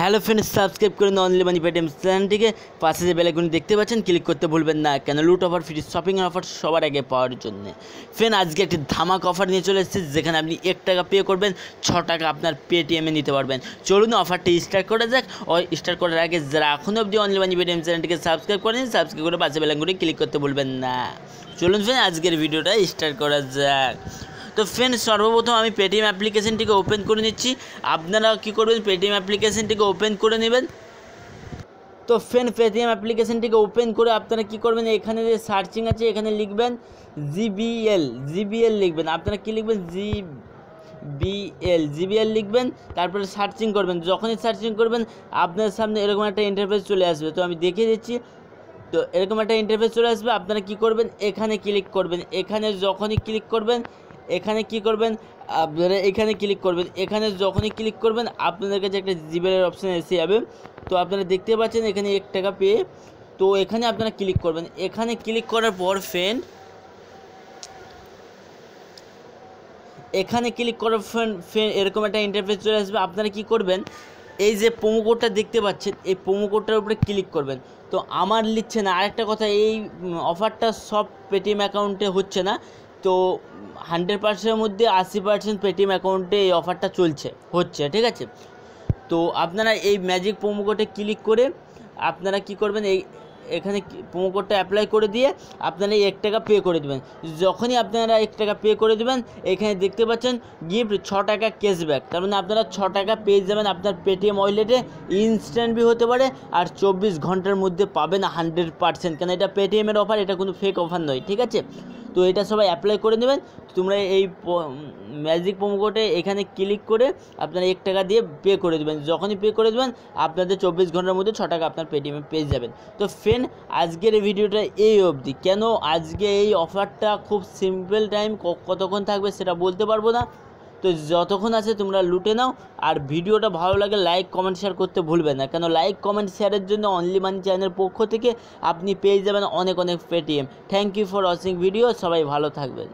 hello friends subscribe করুন only money Paytm চ্যানেলটিকে পাশে যে বেলাগুনি দেখতে পাচ্ছেন ক্লিক করতে ভুলবেন না কেন লুট অফার ফ্রি শপিং অফার সবার আগে পাওয়ার জন্য ফ্রেন আজকে একটি ধামাক অফার নিয়ে চলে এসেছি যেখানে আপনি এক টাকা পে করবেন ছ টাকা আপনার পেটিএমে নিতে পারবেন চলুন অফারটি স্টার্ট করা যাক ওই স্টার্ট করার আগে যারা এখনও অবধি অনলি মানি পেটিএম চ্যানেলটিকে সাবস্ক্রাইব করেন সাবস্ক্রাইব করে পাশে বেলাগুনি ক্লিক করতে ভুলবেন না চলুন ফ্রেন আজকের ভিডিওটা স্টার্ট করা যাক তো ফ্রেন্ডস সর্বপ্রথম আমি পেটিএম অ্যাপ্লিকেশানটিকে ওপেন করে নিচ্ছি আপনারা কী করবেন পেটিএম অ্যাপ্লিকেশানটিকে ওপেন করে নেবেন তো ফ্রেন্ড পেটিএম অ্যাপ্লিকেশানটিকে ওপেন করে আপনারা কি করবেন এখানে যে সার্চিং আছে এখানে লিখবেন জিবিএল জিবিএল লিখবেন আপনারা কি লিখবেন জি বিএল জিবিএল লিখবেন তারপরে সার্চিং করবেন যখনই সার্চিং করবেন আপনার সামনে এরকম একটা ইন্টারফেস চলে আসবে তো আমি দেখিয়ে দিচ্ছি তো এরকম একটা ইন্টারফেস চলে আসবে আপনারা কি করবেন এখানে ক্লিক করবেন এখানে যখনই ক্লিক করবেন এখানে কি করবেন আপনারা এখানে ক্লিক করবেন এখানে যখনই ক্লিক করবেন আপনাদের কাছে একটা জিবেলের অপশান এসে যাবে তো আপনারা দেখতে পাচ্ছেন এখানে এক টাকা পেয়ে তো এখানে আপনারা ক্লিক করবেন এখানে ক্লিক করার পর ফ্রেন্ড এখানে ক্লিক করার ফ্রেন্ড এরকম একটা ইন্টারফেস চলে আসবে আপনারা কি করবেন এই যে প্রোমো কোডটা দেখতে পাচ্ছেন এই প্রোমো কোডটার উপরে ক্লিক করবেন তো আমার লিখছে না আরেকটা কথা এই অফারটা সব পেটিএম অ্যাকাউন্টে হচ্ছে না তো হান্ড্রেড পার্সেন্টের মধ্যে আশি পার্সেন্ট পেটিএম অ্যাকাউন্টে এই অফারটা চলছে হচ্ছে ঠিক আছে তো আপনারা এই ম্যাজিক প্রোমো কোডে ক্লিক করে আপনারা কি করবেন এই এখানে প্রোমো কোডটা অ্যাপ্লাই করে দিয়ে আপনারা এক টাকা পে করে দেবেন যখনই আপনারা এক টাকা পে করে দেবেন এখানে দেখতে পাচ্ছেন গিফট ছ টাকা ক্যাশব্যাক তার মানে আপনারা ছ টাকা পেয়ে যাবেন আপনার পেটিএম ওয়ালেটে ইনস্ট্যান্ট বি হতে পারে আর চব্বিশ ঘন্টার মধ্যে পাবেন হান্ড্রেড পার্সেন্ট কেন এটা পেটিএমের অফার এটা কোনো ফেক অফার নয় ঠিক আছে তো এটা সবাই অ্যাপ্লাই করে নেবেন তোমরা এই ম্যাজিক কোডে এখানে ক্লিক করে আপনারা এক টাকা দিয়ে পে করে দেবেন যখনই পে করে দেবেন আপনাদের চব্বিশ ঘন্টার মধ্যে ছ টাকা আপনার পেটিএমে পেয়ে যাবেন তো ফ্রেন্ড আজকের এই ভিডিওটা এই অবধি কেন আজকে এই অফারটা খুব সিম্পল টাইম কতক্ষণ থাকবে সেটা বলতে পারবো না তো যতক্ষণ আছে তোমরা লুটে নাও আর ভিডিওটা ভালো লাগে লাইক কমেন্ট শেয়ার করতে ভুলবে না কেন লাইক কমেন্ট শেয়ারের জন্য অনলি মানি চ্যানেলের পক্ষ থেকে আপনি পেয়ে যাবেন অনেক অনেক Paytm thank you for watching video সবাই ভালো থাকবেন